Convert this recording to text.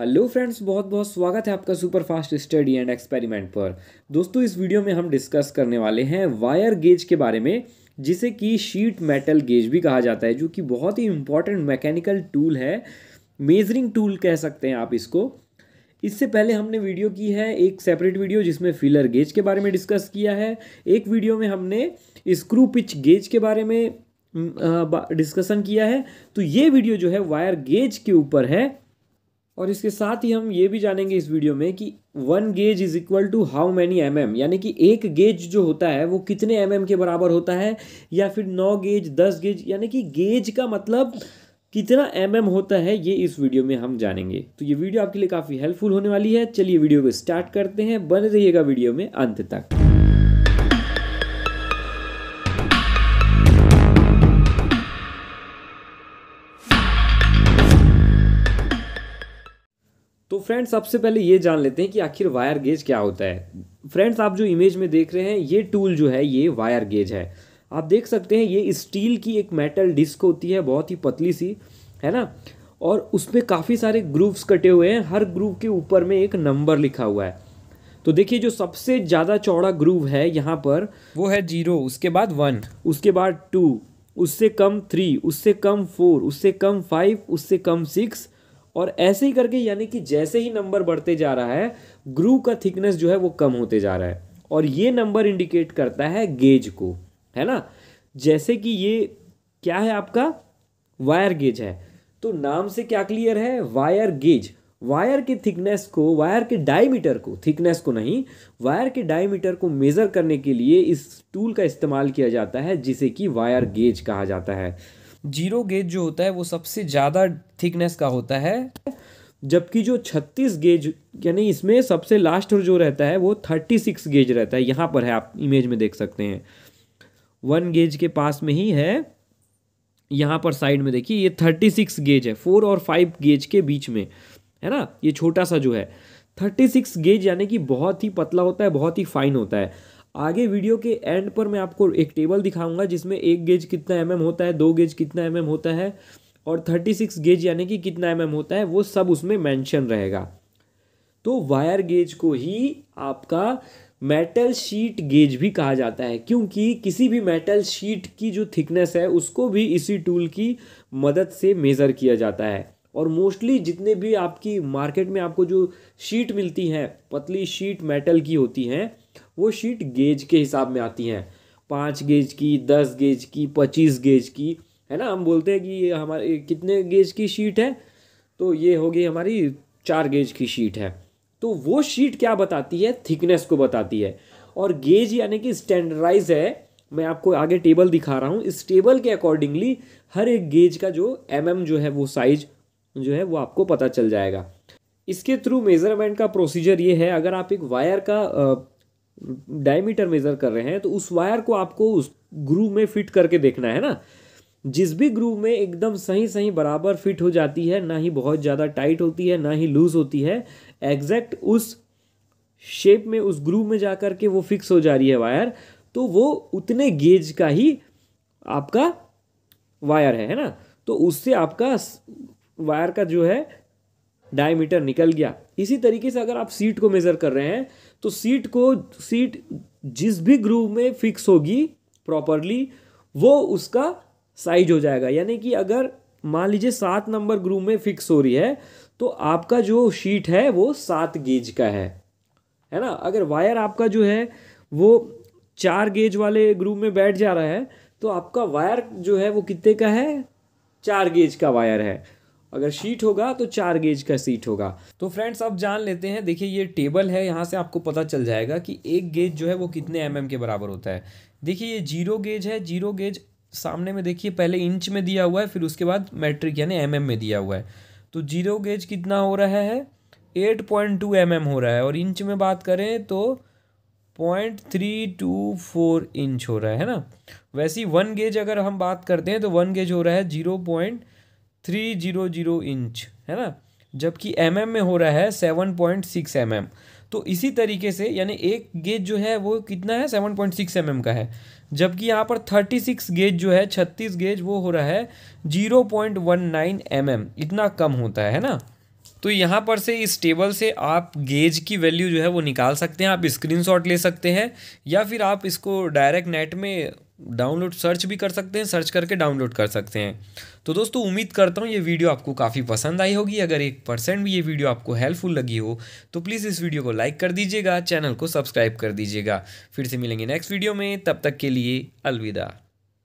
hello friends बहुत बहुत स्वागत है आपका super fast study and experiment पर दोस्तों इस वीडियो में हम डिस्कस करने वाले हैं वायर गेज के बारे में जिसे कि शीट मेटल गेज भी कहा जाता है जो कि बहुत ही इंपॉर्टेंट मैकेनिकल टूल है मेजरिंग टूल कह सकते हैं आप इसको इससे पहले हमने वीडियो की है एक सेपरेट वीडियो जिसमें फिलर गेज के बारे में डिस्कस किया है एक वीडियो में हमने स्क्रू पिच गेज के बारे में डिस्कशन किया है तो ये वीडियो जो है वायर गेज के ऊपर है और इसके साथ ही हम ये भी जानेंगे इस वीडियो में कि one gauge is equal to how many M M यानी कि एक गेज जो होता है वो कितने एम mm एम के बराबर होता है या फिर नौ गेज दस गेज यानी कि गेज का मतलब कितना एम mm होता है ये इस वीडियो में हम जानेंगे तो ये वीडियो आपके लिए काफ़ी हेल्पफुल होने वाली है चलिए वीडियो को स्टार्ट करते हैं बने रहिएगा वीडियो में अंत तक तो फ्रेंड्स सबसे पहले ये जान लेते हैं कि आखिर वायर गेज क्या होता है फ्रेंड्स आप जो इमेज में देख रहे हैं ये टूल जो है ये वायर गेज है आप देख सकते हैं ये स्टील की एक मेटल डिस्क होती है बहुत ही पतली सी है ना और उसमें काफ़ी सारे ग्रूव्स कटे हुए हैं हर ग्रूव के ऊपर में एक नंबर लिखा हुआ है तो देखिए जो सबसे ज़्यादा चौड़ा ग्रूव है यहाँ पर वो है जीरो उसके बाद वन उसके बाद टू उससे कम थ्री उससे कम फोर उससे कम फाइव उससे कम सिक्स और ऐसे ही करके यानी कि जैसे ही नंबर बढ़ते जा रहा है ग्रू का थिकनेस जो है वो कम होते जा रहा है और ये नंबर इंडिकेट करता है गेज को है ना जैसे कि ये क्या है आपका वायर गेज है तो नाम से क्या क्लियर है वायर गेज वायर के थिकनेस को वायर के डायमीटर को थिकनेस को नहीं वायर के डायमीटर को मेज़र करने के लिए इस टूल का इस्तेमाल किया जाता है जिसे कि वायर गेज कहा जाता है जीरो गेज जो होता है वो सबसे ज़्यादा थिकनेस का होता है जबकि जो छत्तीस गेज यानी इसमें सबसे लास्ट जो रहता है वो थर्टी सिक्स गेज रहता है यहाँ पर है आप इमेज में देख सकते हैं वन गेज के पास में ही है यहाँ पर साइड में देखिए ये थर्टी सिक्स गेज है फोर और फाइव गेज के बीच में है ना ये छोटा सा जो है थर्टी सिक्स गेज यानी कि बहुत ही पतला होता है बहुत ही फाइन होता है आगे वीडियो के एंड पर मैं आपको एक टेबल दिखाऊंगा जिसमें एक गेज कितना एम mm होता है दो गेज कितना एम mm होता है और थर्टी सिक्स गेज यानी कि कितना एम mm होता है वो सब उसमें मैंशन रहेगा तो वायर गेज को ही आपका मेटल शीट गेज भी कहा जाता है क्योंकि किसी भी मेटल शीट की जो थिकनेस है उसको भी इसी टूल की मदद से मेज़र किया जाता है और मोस्टली जितने भी आपकी मार्केट में आपको जो शीट मिलती हैं पतली शीट मेटल की होती हैं वो शीट गेज के हिसाब में आती हैं पाँच गेज की दस गेज की पच्चीस गेज की है ना हम बोलते हैं कि ये हमारे कितने गेज की शीट है तो ये होगी हमारी चार गेज की शीट है तो वो शीट क्या बताती है थिकनेस को बताती है और गेज यानी कि स्टैंडर्डाइज है मैं आपको आगे टेबल दिखा रहा हूँ इस टेबल के अकॉर्डिंगली हर एक गेज का जो एम mm जो है वो साइज जो है वो आपको पता चल जाएगा इसके थ्रू मेज़रमेंट का प्रोसीजर ये है अगर आप एक वायर का डायमीटर मेज़र कर रहे हैं तो उस वायर को आपको उस ग्रू में फिट करके देखना है ना जिस भी ग्रू में एकदम सही सही बराबर फिट हो जाती है ना ही बहुत ज़्यादा टाइट होती है ना ही लूज़ होती है एग्जैक्ट उस शेप में उस ग्रू में जा कर के वो फिक्स हो जा रही है वायर तो वो उतने गेज का ही आपका वायर है है ना तो उससे आपका वायर का जो है डायमीटर निकल गया इसी तरीके से अगर आप सीट को मेज़र कर रहे हैं तो सीट को सीट जिस भी ग्रूव में फिक्स होगी प्रॉपरली वो उसका साइज हो जाएगा यानी कि अगर मान लीजिए सात नंबर ग्रूव में फिक्स हो रही है तो आपका जो शीट है वो सात गेज का है है ना अगर वायर आपका जो है वो चार गेज वाले ग्रूव में बैठ जा रहा है तो आपका वायर जो है वो कितने का है चार गेज का वायर है अगर शीट होगा तो चार गेज का सीट होगा तो फ्रेंड्स अब जान लेते हैं देखिए ये टेबल है यहाँ से आपको पता चल जाएगा कि एक गेज जो है वो कितने एम mm के बराबर होता है देखिए ये जीरो गेज है जीरो गेज सामने में देखिए पहले इंच में दिया हुआ है फिर उसके बाद मैट्रिक यानी एम mm में दिया हुआ है तो जीरो गेज कितना हो रहा है eight point two M M हो रहा है और इंच में बात करें तो point three two four inch हो रहा है ना वैसे ही वन गेज अगर हम बात करते हैं तो वन गेज हो रहा है zero point three zero zero inch है ना जबकि एम mm में हो रहा है seven point six M M तो इसी तरीके से यानी एक गेज जो है वो कितना है seven point six M M का है जबकि यहाँ पर थर्टी सिक्स गेज जो है छत्तीस गेज वो हो रहा है zero point one nine M M इतना कम होता है ना तो यहाँ पर से इस टेबल से आप गेज की वैल्यू जो है वो निकाल सकते हैं आप स्क्रीनशॉट ले सकते हैं या फिर आप इसको डायरेक्ट नेट में डाउनलोड सर्च भी कर सकते हैं सर्च करके डाउनलोड कर सकते हैं तो दोस्तों उम्मीद करता हूँ ये वीडियो आपको काफ़ी पसंद आई होगी अगर एक परसेंट भी ये वीडियो आपको हेल्पफुल लगी हो तो प्लीज़ इस वीडियो को लाइक कर दीजिएगा चैनल को सब्सक्राइब कर दीजिएगा फिर से मिलेंगे नेक्स्ट वीडियो में तब तक के लिए अलविदा